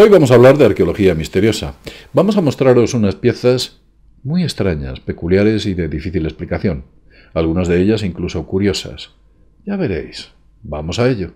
Hoy vamos a hablar de arqueología misteriosa. Vamos a mostraros unas piezas muy extrañas, peculiares y de difícil explicación. Algunas de ellas incluso curiosas. Ya veréis. Vamos a ello.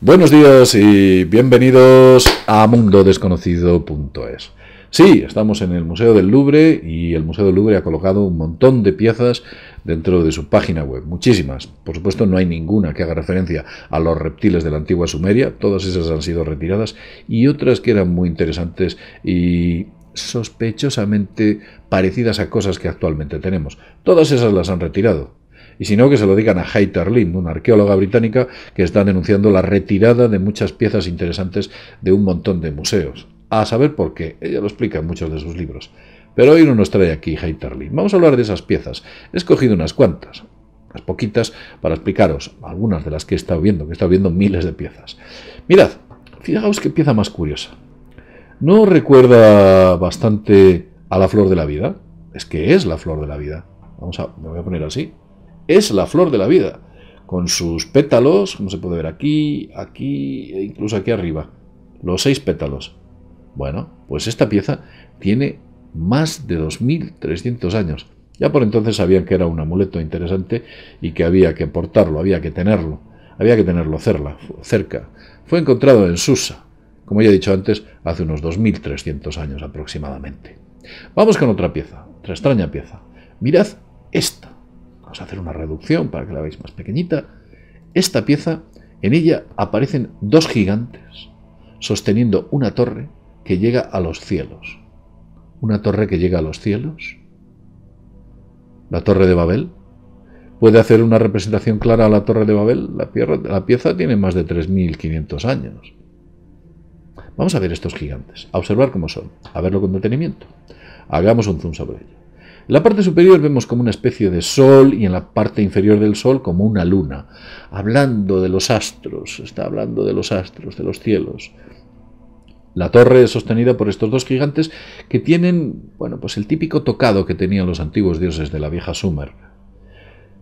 Buenos días y bienvenidos a mundodesconocido.es. Sí, estamos en el Museo del Louvre y el Museo del Louvre ha colocado un montón de piezas dentro de su página web. Muchísimas. Por supuesto, no hay ninguna que haga referencia a los reptiles de la antigua Sumeria. Todas esas han sido retiradas y otras que eran muy interesantes y sospechosamente parecidas a cosas que actualmente tenemos. Todas esas las han retirado. Y si no, que se lo digan a Heiter Lind, una arqueóloga británica que está denunciando la retirada de muchas piezas interesantes de un montón de museos. A saber por qué, ella lo explica en muchos de sus libros. Pero hoy no nos trae aquí Heiterly. Vamos a hablar de esas piezas. He escogido unas cuantas, unas poquitas, para explicaros algunas de las que he estado viendo, que he estado viendo miles de piezas. Mirad, fijaos qué pieza más curiosa. ¿No recuerda bastante a la flor de la vida? Es que es la flor de la vida. Vamos a, me voy a poner así. Es la flor de la vida. Con sus pétalos, como se puede ver aquí, aquí e incluso aquí arriba. Los seis pétalos. Bueno, pues esta pieza tiene más de 2.300 años. Ya por entonces sabían que era un amuleto interesante y que había que portarlo, había que tenerlo, había que tenerlo cerca. Fue encontrado en Susa, como ya he dicho antes, hace unos 2.300 años aproximadamente. Vamos con otra pieza, otra extraña pieza. Mirad esta. Vamos a hacer una reducción para que la veáis más pequeñita. Esta pieza, en ella aparecen dos gigantes sosteniendo una torre que llega a los cielos una torre que llega a los cielos? ¿La torre de Babel? ¿Puede hacer una representación clara a la torre de Babel? La, pieza, la pieza tiene más de 3.500 años. Vamos a ver estos gigantes, a observar cómo son, a verlo con detenimiento. Hagamos un zoom sobre ello. En la parte superior vemos como una especie de sol y en la parte inferior del sol como una luna, hablando de los astros, está hablando de los astros, de los cielos, la torre es sostenida por estos dos gigantes que tienen, bueno, pues el típico tocado que tenían los antiguos dioses de la vieja Sumer.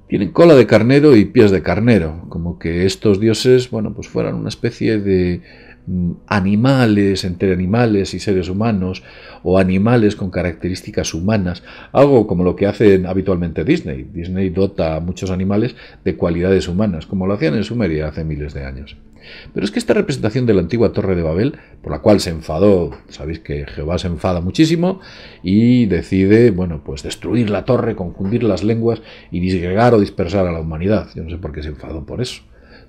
Tienen cola de carnero y pies de carnero, como que estos dioses, bueno, pues fueran una especie de Mm, animales entre animales y seres humanos o animales con características humanas, algo como lo que hacen habitualmente Disney. Disney dota a muchos animales de cualidades humanas, como lo hacían en Sumeria hace miles de años. Pero es que esta representación de la antigua Torre de Babel, por la cual se enfadó, sabéis que Jehová se enfada muchísimo y decide, bueno, pues destruir la torre, confundir las lenguas y disgregar o dispersar a la humanidad. Yo no sé por qué se enfadó por eso.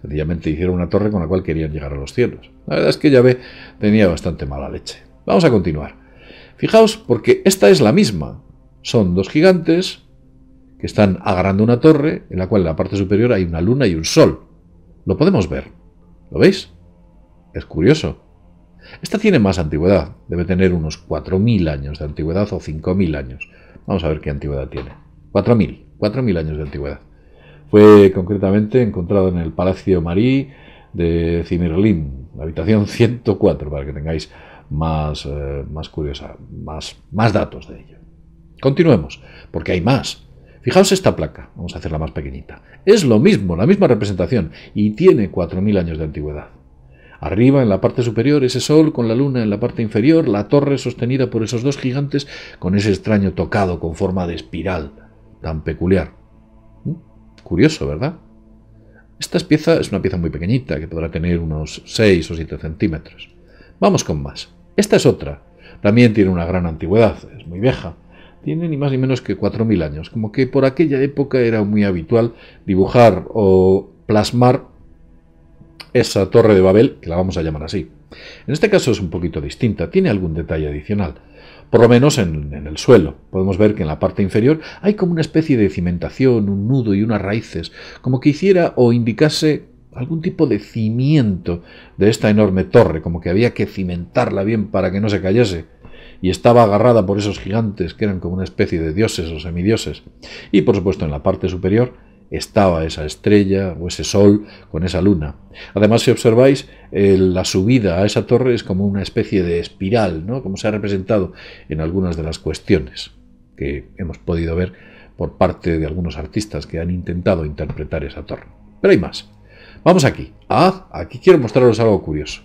Sencillamente hicieron una torre con la cual querían llegar a los cielos. La verdad es que ve tenía bastante mala leche. Vamos a continuar. Fijaos, porque esta es la misma. Son dos gigantes que están agarrando una torre en la cual en la parte superior hay una luna y un sol. Lo podemos ver. ¿Lo veis? Es curioso. Esta tiene más antigüedad. Debe tener unos 4.000 años de antigüedad o 5.000 años. Vamos a ver qué antigüedad tiene. 4.000. 4.000 años de antigüedad. Fue concretamente encontrado en el Palacio Marí de Cimerlín, la habitación 104, para que tengáis más, eh, más curiosa, más, más datos de ello. Continuemos, porque hay más. Fijaos esta placa, vamos a hacerla más pequeñita. Es lo mismo, la misma representación, y tiene 4.000 años de antigüedad. Arriba, en la parte superior, ese sol con la luna en la parte inferior, la torre sostenida por esos dos gigantes con ese extraño tocado con forma de espiral tan peculiar. Curioso, ¿verdad? Esta pieza es una pieza muy pequeñita, que podrá tener unos 6 o 7 centímetros. Vamos con más. Esta es otra. También tiene una gran antigüedad, es muy vieja. Tiene ni más ni menos que 4.000 años, como que por aquella época era muy habitual dibujar o plasmar esa torre de Babel, que la vamos a llamar así. En este caso es un poquito distinta, tiene algún detalle adicional por lo menos en, el suelo. Podemos ver que en la parte inferior hay como una especie de cimentación, un nudo y unas raíces, como que hiciera o indicase algún tipo de cimiento de esta enorme torre, como que había que cimentarla bien para que no se cayese. Y estaba agarrada por esos gigantes que eran como una especie de dioses o semidioses. Y por supuesto en la parte superior estaba esa estrella o ese sol con esa luna. Además, si observáis, la subida a esa torre es como una especie de espiral, ¿no? como se ha representado en algunas de las cuestiones que hemos podido ver por parte de algunos artistas que han intentado interpretar esa torre. Pero hay más. Vamos aquí. Ah, aquí quiero mostraros algo curioso.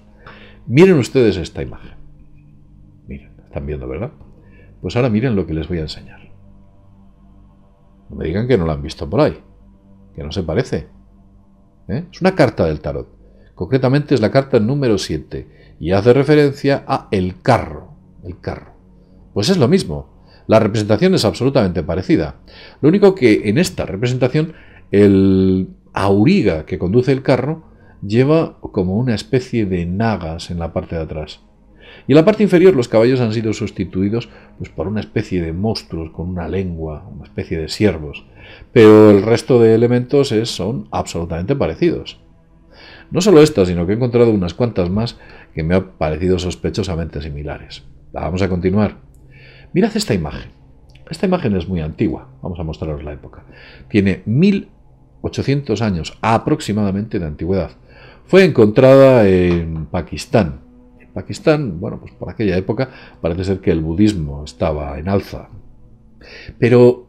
Miren ustedes esta imagen. Miren, están viendo, ¿verdad? Pues ahora miren lo que les voy a enseñar. No me digan que no la han visto por ahí que no se parece. ¿eh? Es una carta del tarot. Concretamente es la carta número 7 y hace referencia a el carro. El carro. Pues es lo mismo. La representación es absolutamente parecida. Lo único que en esta representación el auriga que conduce el carro lleva como una especie de nagas en la parte de atrás. Y en la parte inferior los caballos han sido sustituidos pues, por una especie de monstruos con una lengua, una especie de siervos pero el resto de elementos son absolutamente parecidos. No solo esta, sino que he encontrado unas cuantas más que me han parecido sospechosamente similares. Vamos a continuar. Mirad esta imagen. Esta imagen es muy antigua, vamos a mostraros la época. Tiene 1800 años aproximadamente de antigüedad. Fue encontrada en Pakistán. En Pakistán, bueno, pues por aquella época parece ser que el budismo estaba en alza. Pero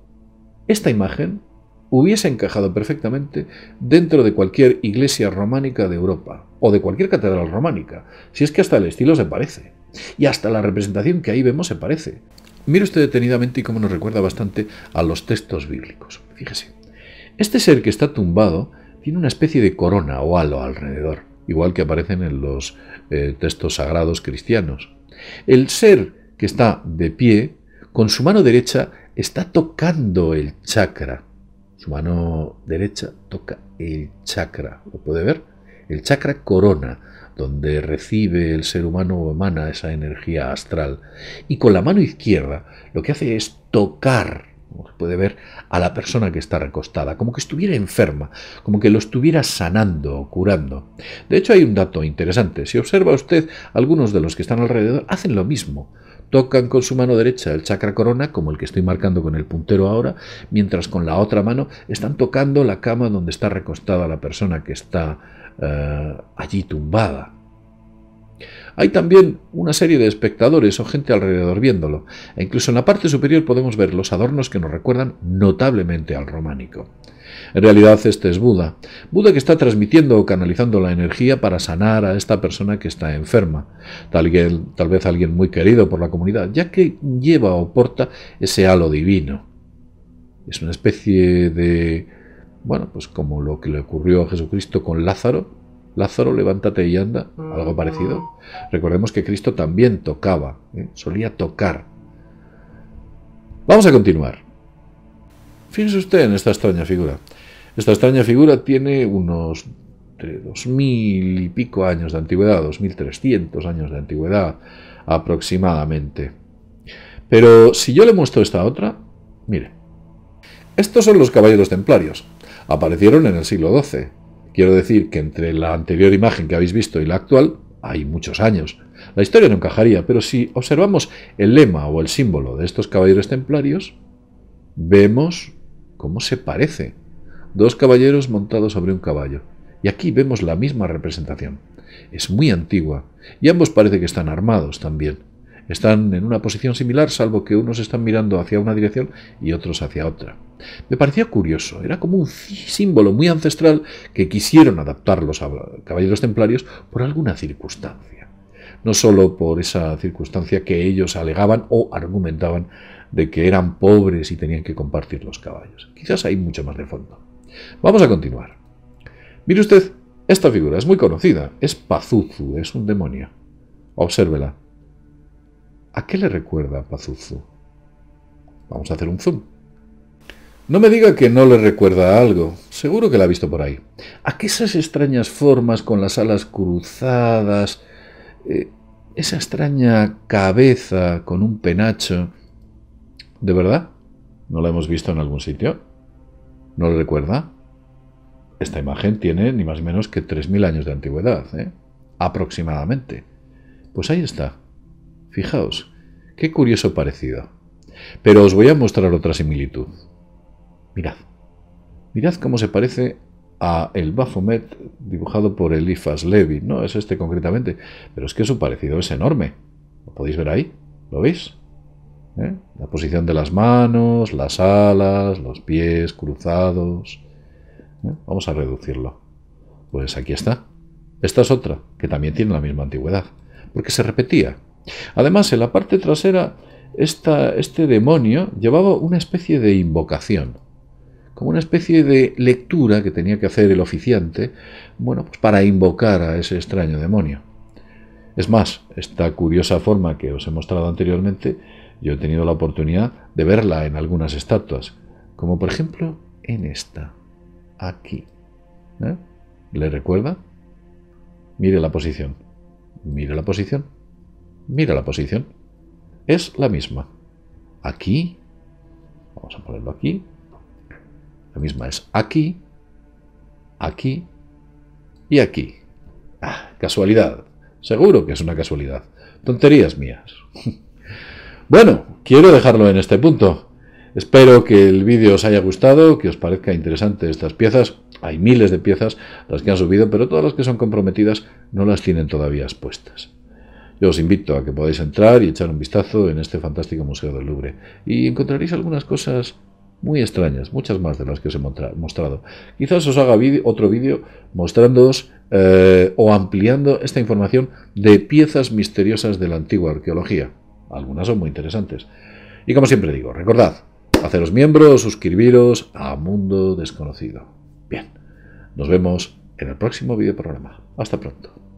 esta imagen hubiese encajado perfectamente dentro de cualquier iglesia románica de Europa o de cualquier catedral románica, si es que hasta el estilo se parece. Y hasta la representación que ahí vemos se parece. Mire usted detenidamente y cómo nos recuerda bastante a los textos bíblicos. Fíjese. Este ser que está tumbado tiene una especie de corona o halo alrededor, igual que aparecen en los eh, textos sagrados cristianos. El ser que está de pie, con su mano derecha está tocando el chakra. Su mano derecha toca el chakra. ¿Lo puede ver? El chakra corona, donde recibe el ser humano o emana esa energía astral. Y con la mano izquierda lo que hace es tocar como se puede ver, a la persona que está recostada, como que estuviera enferma, como que lo estuviera sanando o curando. De hecho, hay un dato interesante. Si observa usted, algunos de los que están alrededor hacen lo mismo. Tocan con su mano derecha el chakra corona, como el que estoy marcando con el puntero ahora, mientras con la otra mano están tocando la cama donde está recostada la persona que está eh, allí tumbada. Hay también una serie de espectadores o gente alrededor viéndolo, e incluso en la parte superior podemos ver los adornos que nos recuerdan notablemente al románico. En realidad este es Buda, Buda que está transmitiendo o canalizando la energía para sanar a esta persona que está enferma, tal, tal vez alguien muy querido por la comunidad, ya que lleva o porta ese halo divino. Es una especie de, bueno, pues como lo que le ocurrió a Jesucristo con Lázaro, Lázaro, levántate y anda, algo parecido. Recordemos que Cristo también tocaba, ¿eh? solía tocar. Vamos a continuar. Fíjese usted en esta extraña figura. Esta extraña figura tiene unos dos 2.000 y pico años de antigüedad, 2.300 años de antigüedad aproximadamente. Pero si yo le muestro esta otra, mire, estos son los caballeros templarios. Aparecieron en el siglo XII. Quiero decir que entre la anterior imagen que habéis visto y la actual hay muchos años. La historia no encajaría, pero si observamos el lema o el símbolo de estos caballeros templarios, vemos cómo se parece. Dos caballeros montados sobre un caballo. Y aquí vemos la misma representación. Es muy antigua y ambos parece que están armados también. Están en una posición similar, salvo que unos están mirando hacia una dirección y otros hacia otra. Me parecía curioso, era como un símbolo muy ancestral que quisieron adaptar los caballeros templarios por alguna circunstancia. No solo por esa circunstancia que ellos alegaban o argumentaban de que eran pobres y tenían que compartir los caballos. Quizás hay mucho más de fondo. Vamos a continuar. Mire usted, esta figura es muy conocida, es Pazuzu, es un demonio. Obsérvela. ¿A qué le recuerda Pazuzu? Vamos a hacer un zoom. No me diga que no le recuerda algo. Seguro que la ha visto por ahí. ¿A esas extrañas formas con las alas cruzadas, eh, esa extraña cabeza con un penacho. ¿De verdad? ¿No la hemos visto en algún sitio? ¿No le recuerda? Esta imagen tiene ni más menos que 3.000 años de antigüedad, ¿eh? aproximadamente. Pues ahí está. Fijaos, qué curioso parecido. Pero os voy a mostrar otra similitud. Mirad, mirad cómo se parece a el Baphomet dibujado por Eliphas Levi. No es este concretamente, pero es que su parecido es enorme. ¿Lo podéis ver ahí? ¿Lo veis? ¿Eh? La posición de las manos, las alas, los pies cruzados. ¿Eh? Vamos a reducirlo. Pues aquí está. Esta es otra, que también tiene la misma antigüedad, porque se repetía Además, en la parte trasera, este demonio llevaba una especie de invocación, como una especie de lectura que tenía que hacer el oficiante, bueno, pues para invocar a ese extraño demonio. Es más, esta curiosa forma que os he mostrado anteriormente, yo he tenido la oportunidad de verla en algunas estatuas, como por ejemplo en esta, aquí. ¿eh? ¿Le recuerda? Mire la posición. Mire la posición. Mira la posición. Es la misma. Aquí. Vamos a ponerlo aquí. La misma es aquí. Aquí. Y aquí. Ah, casualidad. Seguro que es una casualidad. Tonterías mías. bueno, quiero dejarlo en este punto. Espero que el vídeo os haya gustado, que os parezca interesante estas piezas. Hay miles de piezas las que han subido, pero todas las que son comprometidas no las tienen todavía expuestas. Yo os invito a que podáis entrar y echar un vistazo en este fantástico Museo del Louvre. Y encontraréis algunas cosas muy extrañas, muchas más de las que os he mostrado. Quizás os haga otro vídeo mostrándoos eh, o ampliando esta información de piezas misteriosas de la antigua arqueología. Algunas son muy interesantes. Y como siempre digo, recordad, haceros miembros, suscribiros a Mundo Desconocido. Bien, nos vemos en el próximo vídeo programa. Hasta pronto.